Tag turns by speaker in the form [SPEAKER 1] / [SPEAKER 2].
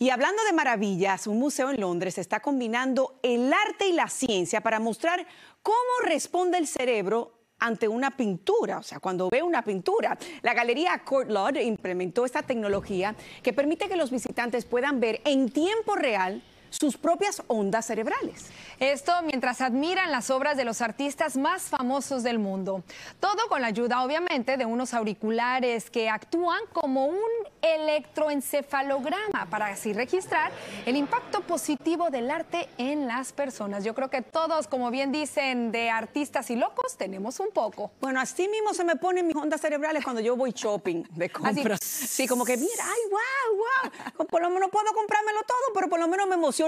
[SPEAKER 1] Y hablando de maravillas, un museo en Londres está combinando el arte y la ciencia para mostrar cómo responde el cerebro ante una pintura, o sea, cuando ve una pintura. La galería Laud implementó esta tecnología que permite que los
[SPEAKER 2] visitantes puedan ver en tiempo real sus propias ondas cerebrales. Esto mientras admiran las obras de los artistas más famosos del mundo. Todo con la ayuda, obviamente, de unos auriculares que actúan como un electroencefalograma para así registrar el impacto positivo del arte en las personas. Yo creo que todos, como bien dicen, de artistas y locos, tenemos un poco. Bueno, así mismo se me ponen
[SPEAKER 1] mis ondas cerebrales cuando yo voy shopping de compras. sí, como que mira, ay, wow, wow.
[SPEAKER 3] Por lo menos puedo comprármelo todo, pero por lo menos me emociono